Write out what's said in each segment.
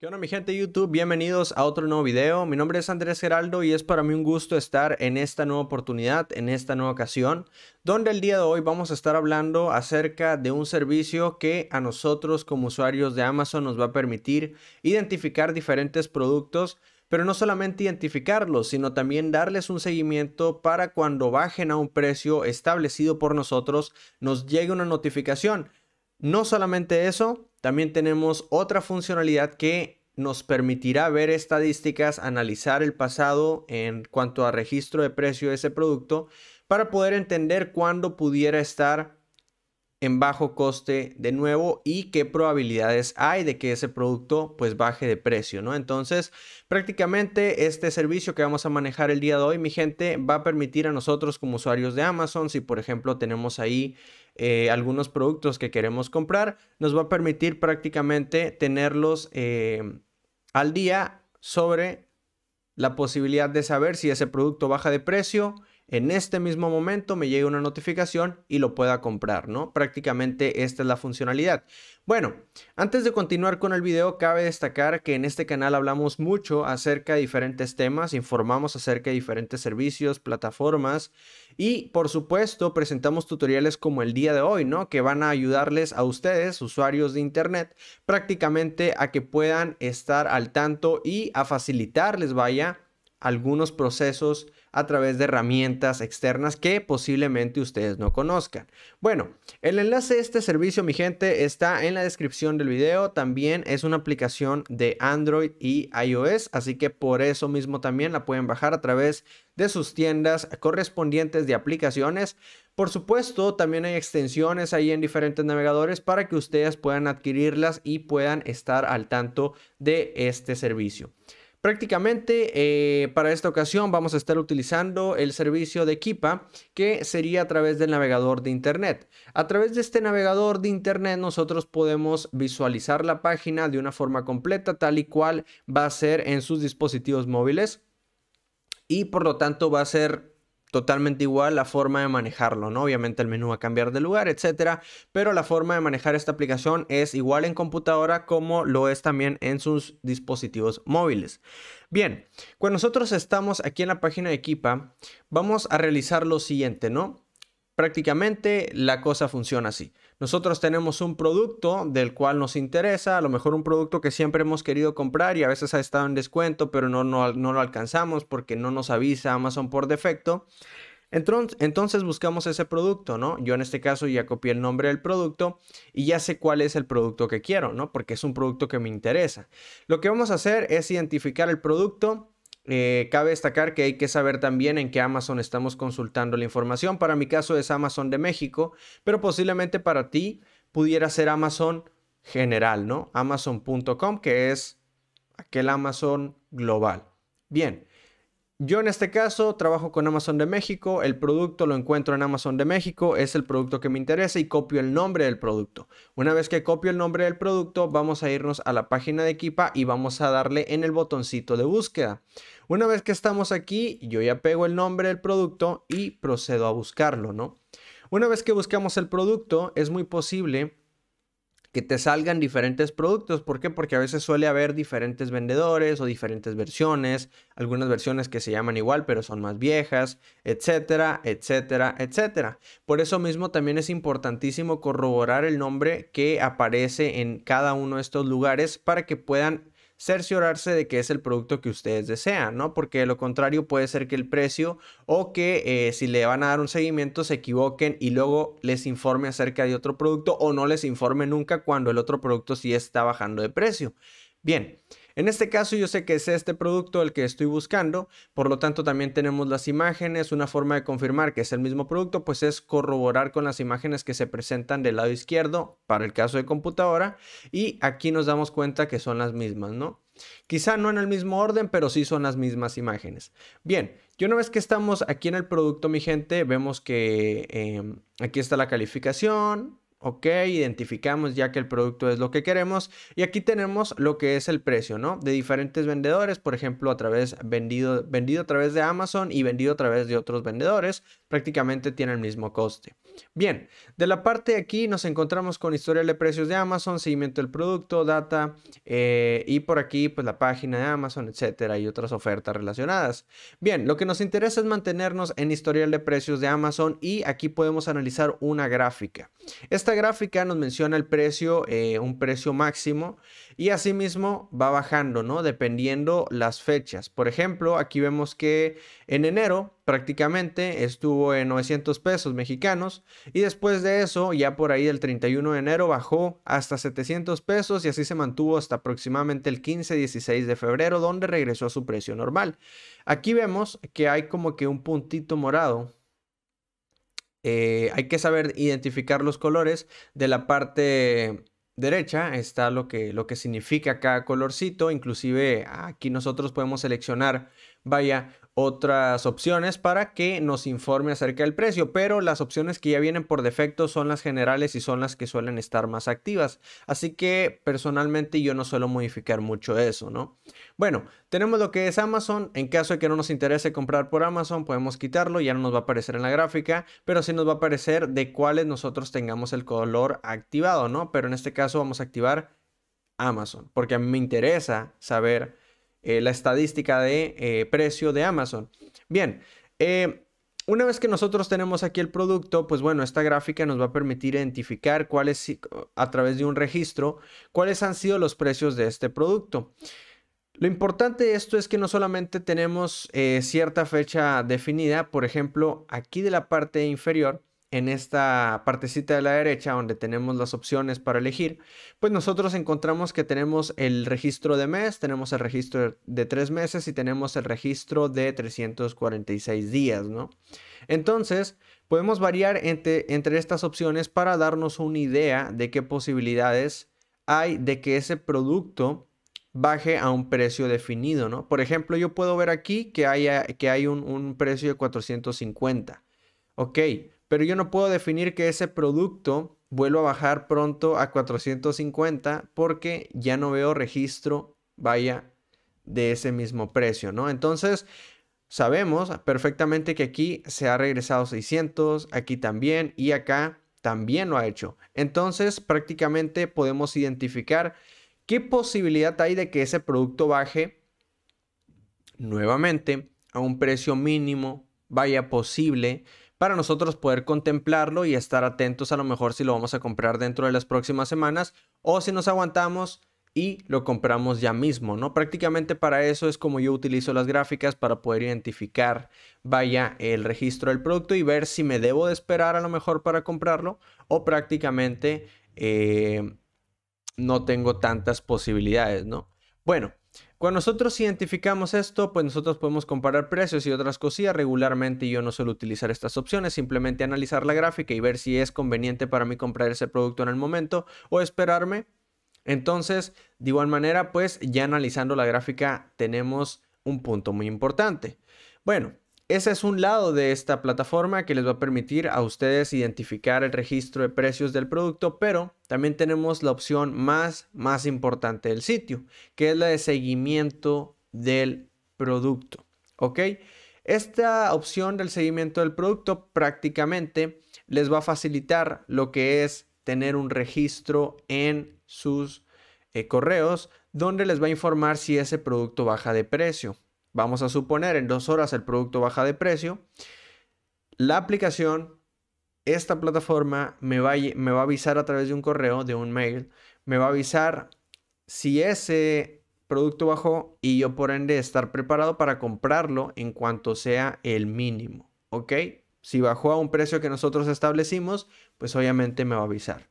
¿Qué onda mi gente de YouTube? Bienvenidos a otro nuevo video. Mi nombre es Andrés Geraldo y es para mí un gusto estar en esta nueva oportunidad, en esta nueva ocasión, donde el día de hoy vamos a estar hablando acerca de un servicio que a nosotros como usuarios de Amazon nos va a permitir identificar diferentes productos, pero no solamente identificarlos, sino también darles un seguimiento para cuando bajen a un precio establecido por nosotros, nos llegue una notificación. No solamente eso, también tenemos otra funcionalidad que nos permitirá ver estadísticas, analizar el pasado en cuanto a registro de precio de ese producto para poder entender cuándo pudiera estar en bajo coste de nuevo y qué probabilidades hay de que ese producto pues baje de precio, ¿no? Entonces, prácticamente este servicio que vamos a manejar el día de hoy, mi gente, va a permitir a nosotros como usuarios de Amazon, si por ejemplo tenemos ahí eh, algunos productos que queremos comprar, nos va a permitir prácticamente tenerlos eh, al día sobre la posibilidad de saber si ese producto baja de precio en este mismo momento me llegue una notificación y lo pueda comprar, ¿no? Prácticamente esta es la funcionalidad. Bueno, antes de continuar con el video, cabe destacar que en este canal hablamos mucho acerca de diferentes temas, informamos acerca de diferentes servicios, plataformas y por supuesto presentamos tutoriales como el día de hoy, ¿no? Que van a ayudarles a ustedes, usuarios de Internet, prácticamente a que puedan estar al tanto y a facilitarles, vaya, algunos procesos a través de herramientas externas que posiblemente ustedes no conozcan. Bueno, el enlace de este servicio, mi gente, está en la descripción del video. También es una aplicación de Android y iOS, así que por eso mismo también la pueden bajar a través de sus tiendas correspondientes de aplicaciones. Por supuesto, también hay extensiones ahí en diferentes navegadores para que ustedes puedan adquirirlas y puedan estar al tanto de este servicio. Prácticamente eh, para esta ocasión vamos a estar utilizando el servicio de Kipa que sería a través del navegador de internet. A través de este navegador de internet nosotros podemos visualizar la página de una forma completa tal y cual va a ser en sus dispositivos móviles y por lo tanto va a ser totalmente igual la forma de manejarlo, ¿no? Obviamente el menú va a cambiar de lugar, etcétera, pero la forma de manejar esta aplicación es igual en computadora como lo es también en sus dispositivos móviles. Bien, cuando nosotros estamos aquí en la página de Equipa, vamos a realizar lo siguiente, ¿no? prácticamente la cosa funciona así. Nosotros tenemos un producto del cual nos interesa, a lo mejor un producto que siempre hemos querido comprar y a veces ha estado en descuento, pero no, lo alcanzamos porque no nos avisa Amazon por defecto. Entonces buscamos ese producto, ¿no? Yo en este caso ya copié el nombre del producto y ya sé cuál es el producto que quiero, ¿no? Porque es un producto que me interesa. Lo que vamos a hacer es identificar el producto eh, cabe destacar que hay que saber también en qué Amazon estamos consultando la información. Para mi caso es Amazon de México, pero posiblemente para ti pudiera ser Amazon general, ¿no? Amazon.com, que es aquel Amazon global. Bien, yo en este caso trabajo con Amazon de México, el producto lo encuentro en Amazon de México, es el producto que me interesa y copio el nombre del producto. Una vez que copio el nombre del producto, vamos a irnos a la página de Equipa y vamos a darle en el botoncito de búsqueda. Una vez que estamos aquí, yo ya pego el nombre del producto y procedo a buscarlo, ¿no? Una vez que buscamos el producto, es muy posible que te salgan diferentes productos. ¿Por qué? Porque a veces suele haber diferentes vendedores o diferentes versiones, algunas versiones que se llaman igual pero son más viejas, etcétera, etcétera, etcétera. Por eso mismo también es importantísimo corroborar el nombre que aparece en cada uno de estos lugares para que puedan cerciorarse de que es el producto que ustedes desean, ¿no? Porque de lo contrario puede ser que el precio o que eh, si le van a dar un seguimiento se equivoquen y luego les informe acerca de otro producto o no les informe nunca cuando el otro producto sí está bajando de precio. Bien, en este caso yo sé que es este producto el que estoy buscando, por lo tanto también tenemos las imágenes, una forma de confirmar que es el mismo producto pues es corroborar con las imágenes que se presentan del lado izquierdo para el caso de computadora y aquí nos damos cuenta que son las mismas, ¿no? Quizá no en el mismo orden, pero sí son las mismas imágenes. Bien, y una vez que estamos aquí en el producto, mi gente, vemos que em, aquí está la calificación, Ok, identificamos ya que el producto es lo que queremos y aquí tenemos lo que es el precio, ¿no? De diferentes vendedores, por ejemplo, a través vendido, vendido a través de Amazon y vendido a través de otros vendedores, prácticamente tiene el mismo coste. Bien, de la parte de aquí nos encontramos con historial de precios de Amazon, seguimiento del producto, data eh, y por aquí pues la página de Amazon, etcétera y otras ofertas relacionadas. Bien, lo que nos interesa es mantenernos en historial de precios de Amazon y aquí podemos analizar una gráfica. Esta gráfica nos menciona el precio, eh, un precio máximo y asimismo va bajando, ¿no? Dependiendo las fechas. Por ejemplo, aquí vemos que en enero prácticamente estuvo en 900 pesos mexicanos y después de eso ya por ahí del 31 de enero bajó hasta 700 pesos y así se mantuvo hasta aproximadamente el 15-16 de febrero donde regresó a su precio normal. Aquí vemos que hay como que un puntito morado. Eh, hay que saber identificar los colores de la parte derecha está lo que, lo que significa cada colorcito, inclusive aquí nosotros podemos seleccionar vaya otras opciones para que nos informe acerca del precio, pero las opciones que ya vienen por defecto son las generales y son las que suelen estar más activas. Así que personalmente yo no suelo modificar mucho eso, ¿no? Bueno, tenemos lo que es Amazon. En caso de que no nos interese comprar por Amazon, podemos quitarlo, ya no nos va a aparecer en la gráfica, pero sí nos va a aparecer de cuáles nosotros tengamos el color activado, ¿no? Pero en este caso vamos a activar Amazon, porque a mí me interesa saber eh, la estadística de eh, precio de Amazon. Bien, eh, una vez que nosotros tenemos aquí el producto, pues bueno, esta gráfica nos va a permitir identificar cuáles, a través de un registro, cuáles han sido los precios de este producto. Lo importante de esto es que no solamente tenemos cierta fecha definida, por ejemplo, aquí de la parte inferior en esta partecita de la derecha donde tenemos las opciones para elegir, pues nosotros encontramos que tenemos el registro de mes, tenemos el registro de tres meses y tenemos el registro de 346 días, ¿no? Entonces, podemos variar entre, entre estas opciones para darnos una idea de qué posibilidades hay de que ese producto baje a un precio definido, ¿no? Por ejemplo, yo puedo ver aquí que, haya, que hay un, un precio de 450. Ok, pero yo no puedo definir que ese producto vuelva a bajar pronto a 450 porque ya no veo registro, vaya, de ese mismo precio, ¿no? Entonces, sabemos perfectamente que aquí se ha regresado 600, aquí también y acá también lo ha hecho. Entonces, prácticamente podemos identificar qué posibilidad hay de que ese producto baje nuevamente a un precio mínimo, vaya posible, para nosotros poder contemplarlo y estar atentos a lo mejor si lo vamos a comprar dentro de las próximas semanas o si nos aguantamos y lo compramos ya mismo, ¿no? Prácticamente para eso es como yo utilizo las gráficas para poder identificar, vaya, el registro del producto y ver si me debo de esperar a lo mejor para comprarlo o prácticamente eh, no tengo tantas posibilidades, ¿no? Bueno, cuando nosotros identificamos esto, pues nosotros podemos comparar precios y otras cosillas. Regularmente yo no suelo utilizar estas opciones, simplemente analizar la gráfica y ver si es conveniente para mí comprar ese producto en el momento o esperarme. Entonces, de igual manera, pues ya analizando la gráfica tenemos un punto muy importante. Bueno, ese es un lado de esta plataforma que les va a permitir a ustedes identificar el registro de precios del producto, pero también tenemos la opción más, más importante del sitio, que es la de seguimiento del producto. Esta opción del seguimiento del producto prácticamente les va a facilitar lo que es tener un registro en sus eh, correos donde les va a informar si ese producto baja de precio. Vamos a suponer en dos horas el producto baja de precio. La aplicación, esta plataforma me va, a, avisar a través de un correo, de un mail, me va a avisar si ese producto bajó y yo por ende estar preparado para comprarlo en cuanto sea el mínimo. ¿Ok? Si bajó a un precio que nosotros establecimos, pues obviamente me va a avisar.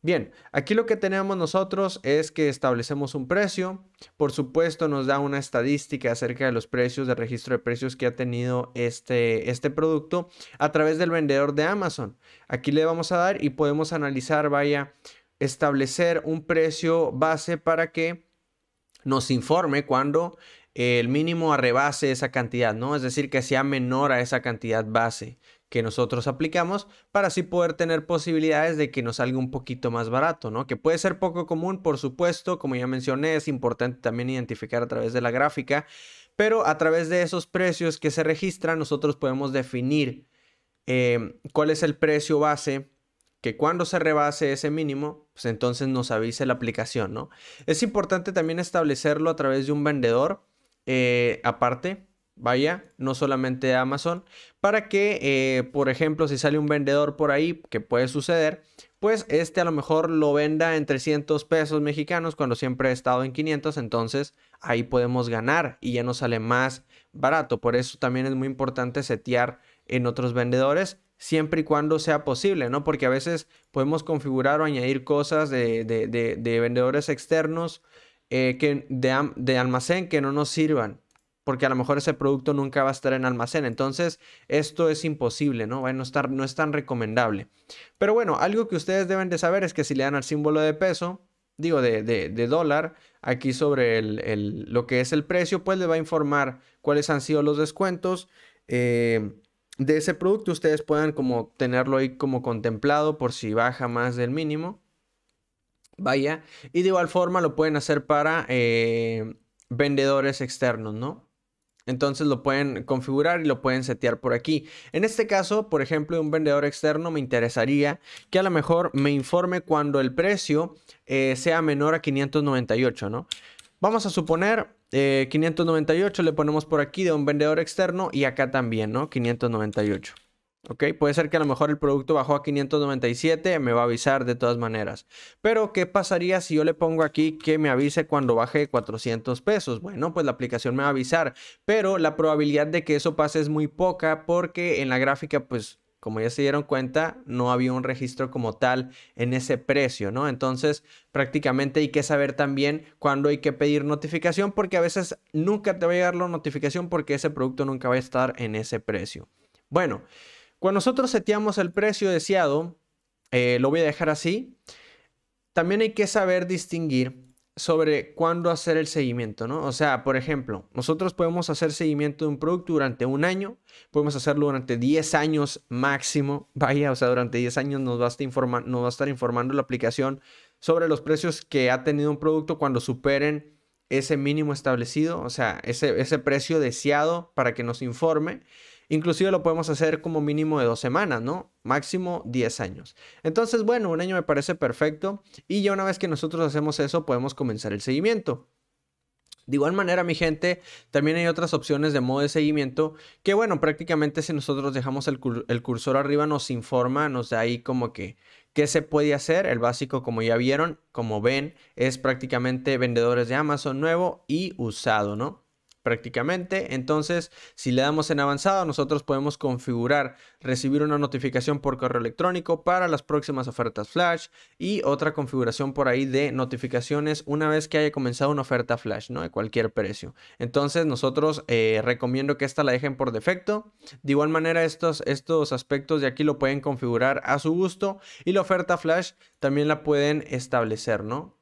Bien, aquí lo que tenemos nosotros es que establecemos un precio. Por supuesto, nos da una estadística acerca de los precios, de registro de precios que ha tenido este, este producto a través del vendedor de Amazon. Aquí le vamos a dar y podemos analizar, vaya, establecer un precio base para que nos informe cuando el mínimo arrebase esa cantidad, ¿no? Es decir, que sea menor a esa cantidad base que nosotros aplicamos para así poder tener posibilidades de que nos salga un poquito más barato, ¿no? Que puede ser poco común, por supuesto, como ya mencioné, es importante también identificar a través de la gráfica, pero a través de esos precios que se registran, nosotros podemos definir em, cuál es el precio base que cuando se rebase ese mínimo, pues entonces nos avise la aplicación, ¿no? Es importante también establecerlo a través de un vendedor eh, aparte vaya, no solamente Amazon, para que, eh, por ejemplo, si sale un vendedor por ahí, que puede suceder, pues este a lo mejor lo venda en 300 pesos mexicanos cuando siempre ha estado en 500, entonces ahí podemos ganar y ya nos sale más barato. Por eso también es muy importante setear en otros vendedores siempre y cuando sea posible, ¿no? Porque a veces podemos configurar o añadir cosas de, vendedores externos eh, que, de almacén que no nos sirvan porque a lo mejor ese producto nunca va a estar en almacén. Entonces, esto es imposible, ¿no? estar, no es tan recomendable. Pero bueno, algo que ustedes deben de saber es que si le dan al símbolo de peso, digo, de, dólar, aquí sobre lo que es el precio, pues le va a informar cuáles han sido los descuentos. Eh, de ese producto ustedes puedan como tenerlo ahí como contemplado por si baja más del mínimo. Vaya. Y de igual forma lo pueden hacer para eh, vendedores externos, ¿no? Entonces lo pueden configurar y lo pueden setear por aquí. En este caso, por ejemplo, de un vendedor externo me interesaría que a lo mejor me informe cuando el precio eh, sea menor a 598, ¿no? Vamos a suponer 598, eh, le ponemos por aquí de un vendedor externo y acá también, ¿no? 598. ¿Ok? Puede ser que a lo mejor el producto bajó a 597, me va a avisar de todas maneras. Pero, ¿qué pasaría si yo le pongo aquí que me avise cuando baje 400 pesos? Bueno, pues la aplicación me va a avisar, pero la probabilidad de que eso pase es muy poca porque en la gráfica, pues como ya se dieron cuenta, no había un registro como tal en ese precio, ¿no? Entonces, prácticamente hay que saber también cuándo hay que pedir notificación, porque a veces nunca te va a llegar la notificación porque ese producto nunca va a estar en ese precio. Bueno. Cuando nosotros seteamos el precio deseado, eh, lo voy a dejar así, también hay que saber distinguir sobre cuándo hacer el seguimiento, ¿no? O sea, por ejemplo, nosotros podemos hacer seguimiento de un producto durante un año, podemos hacerlo durante 10 años máximo, vaya, o sea, durante 10 años nos va a estar, informando la aplicación sobre los precios que ha tenido un producto cuando superen ese mínimo establecido, o sea, ese precio deseado para que nos informe. Inclusive lo podemos hacer como mínimo de dos semanas, ¿no? Máximo 10 años. Entonces, bueno, un año me parece perfecto y ya una vez que nosotros hacemos eso podemos comenzar el seguimiento. De igual manera, mi gente, también hay otras opciones de modo de seguimiento que, bueno, prácticamente si nosotros dejamos el, el, cursor arriba nos informa, nos da ahí como que qué se puede hacer. El básico, como ya vieron, como ven, es prácticamente vendedores de Amazon nuevo y usado, ¿no? prácticamente. Entonces, si le damos en avanzado, nosotros podemos configurar recibir una notificación por correo electrónico para las próximas ofertas flash y otra configuración por ahí de notificaciones una vez que haya comenzado una oferta flash, ¿no? De cualquier precio. Entonces, nosotros eh, recomiendo que esta la dejen por defecto. De igual manera, estos, estos aspectos de aquí lo pueden configurar a su gusto y la oferta flash también la pueden establecer, ¿no?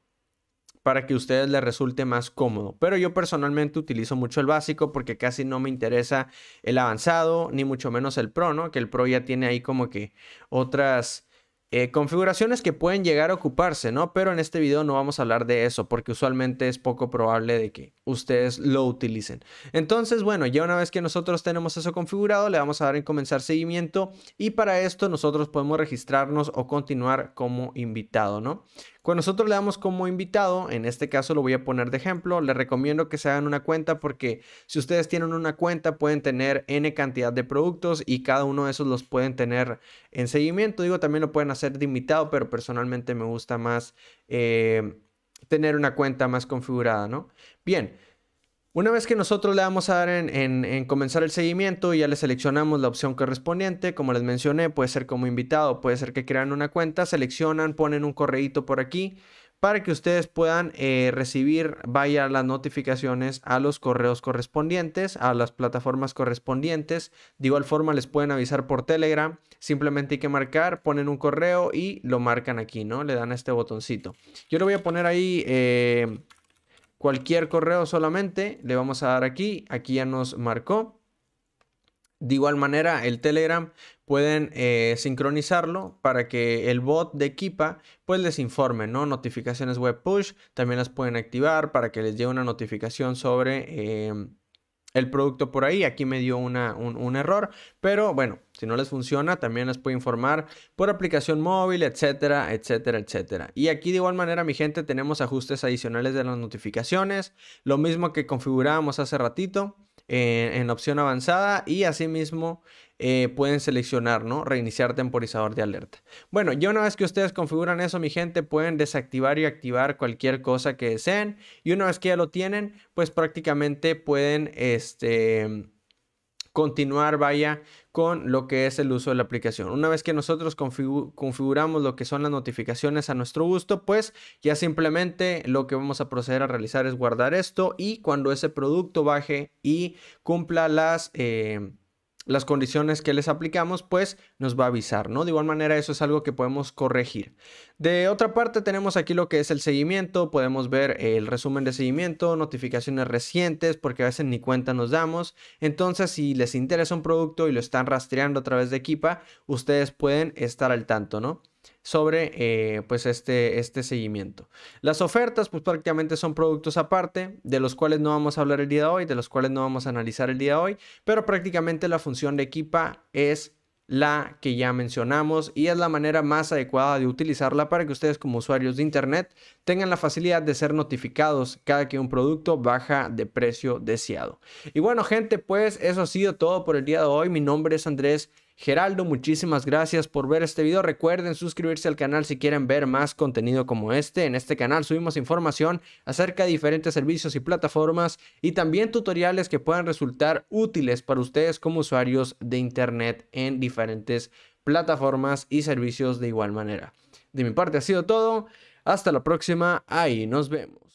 para que a ustedes les resulte más cómodo. Pero yo personalmente utilizo mucho el básico porque casi no me interesa el avanzado, ni mucho menos el Pro, ¿no? Que el Pro ya tiene ahí como que otras eh, configuraciones que pueden llegar a ocuparse, ¿no? Pero en este video no vamos a hablar de eso porque usualmente es poco probable de que ustedes lo utilicen. Entonces, bueno, ya una vez que nosotros tenemos eso configurado, le vamos a dar en comenzar seguimiento y para esto nosotros podemos registrarnos o continuar como invitado, ¿no? Cuando nosotros le damos como invitado, en este caso lo voy a poner de ejemplo, le recomiendo que se hagan una cuenta porque si ustedes tienen una cuenta pueden tener n cantidad de productos y cada uno de esos los pueden tener en seguimiento. Digo, también lo pueden hacer de invitado, pero personalmente me gusta más eh, tener una cuenta más configurada, ¿no? Bien. Una vez que nosotros le vamos a dar en, comenzar el seguimiento y ya le seleccionamos la opción correspondiente, como les mencioné, puede ser como invitado, puede ser que crean una cuenta, seleccionan, ponen un correíto por aquí para que ustedes puedan eh, recibir, vaya las notificaciones a los correos correspondientes, a las plataformas correspondientes. De igual forma les pueden avisar por Telegram, simplemente hay que marcar, ponen un correo y lo marcan aquí, ¿no? Le dan a este botoncito. Yo lo voy a poner ahí... Eh, Cualquier correo solamente le vamos a dar aquí. Aquí ya nos marcó. De igual manera, el Telegram pueden eh, sincronizarlo para que el bot de Kipa pues les informe, ¿no? Notificaciones web push también las pueden activar para que les llegue una notificación sobre... Em, el producto por ahí. Aquí me dio una, un, un, error, pero bueno, si no les funciona, también les puedo informar por aplicación móvil, etcétera, etcétera, etcétera. Y aquí de igual manera, mi gente, tenemos ajustes adicionales de las notificaciones, lo mismo que configurábamos hace ratito en opción avanzada y asimismo eh, pueden seleccionar, ¿no? Reiniciar temporizador de alerta. Bueno, ya una vez que ustedes configuran eso, mi gente, pueden desactivar y activar cualquier cosa que deseen. Y una vez que ya lo tienen, pues prácticamente pueden, este continuar, vaya, con lo que es el uso de la aplicación. Una vez que nosotros configuramos lo que son las notificaciones a nuestro gusto, pues ya simplemente lo que vamos a proceder a realizar es guardar esto y cuando ese producto baje y cumpla las... Eh, las condiciones que les aplicamos, pues nos va a avisar, ¿no? De igual manera, eso es algo que podemos corregir. De otra parte, tenemos aquí lo que es el seguimiento, podemos ver el resumen de seguimiento, notificaciones recientes, porque a veces ni cuenta nos damos. Entonces, si les interesa un producto y lo están rastreando a través de Equipa, ustedes pueden estar al tanto, ¿no? sobre eh, pues este, este seguimiento. Las ofertas pues prácticamente son productos aparte de los cuales no vamos a hablar el día de hoy, de los cuales no vamos a analizar el día de hoy, pero prácticamente la función de Equipa es la que ya mencionamos y es la manera más adecuada de utilizarla para que ustedes como usuarios de Internet tengan la facilidad de ser notificados cada que un producto baja de precio deseado. Y bueno gente, pues eso ha sido todo por el día de hoy. Mi nombre es Andrés Geraldo, muchísimas gracias por ver este video. Recuerden suscribirse al canal si quieren ver más contenido como este. En este canal subimos información acerca de diferentes servicios y plataformas y también tutoriales que puedan resultar útiles para ustedes como usuarios de Internet en diferentes plataformas y servicios de igual manera. De mi parte ha sido todo. Hasta la próxima. Ahí nos vemos.